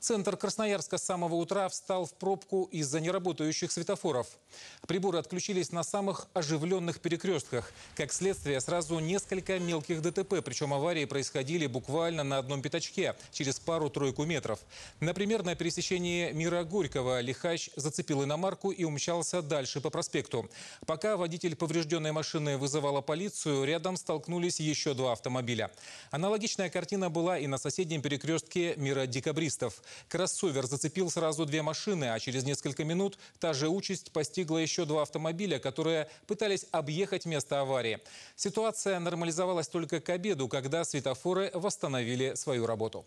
Центр Красноярска с самого утра встал в пробку из-за неработающих светофоров. Приборы отключились на самых оживленных перекрестках. Как следствие, сразу несколько мелких ДТП, причем аварии происходили буквально на одном пятачке, через пару-тройку метров. Например, на пересечении Мира Горького Лихач зацепил иномарку и умчался дальше по проспекту. Пока водитель поврежденной машины вызывала полицию, рядом столкнулись еще два автомобиля. Аналогичная картина была и на соседнем перекрестке Мира Декабристов. Кроссовер зацепил сразу две машины, а через несколько минут та же участь постигла еще два автомобиля, которые пытались объехать место аварии. Ситуация нормализовалась только к обеду, когда светофоры восстановили свою работу.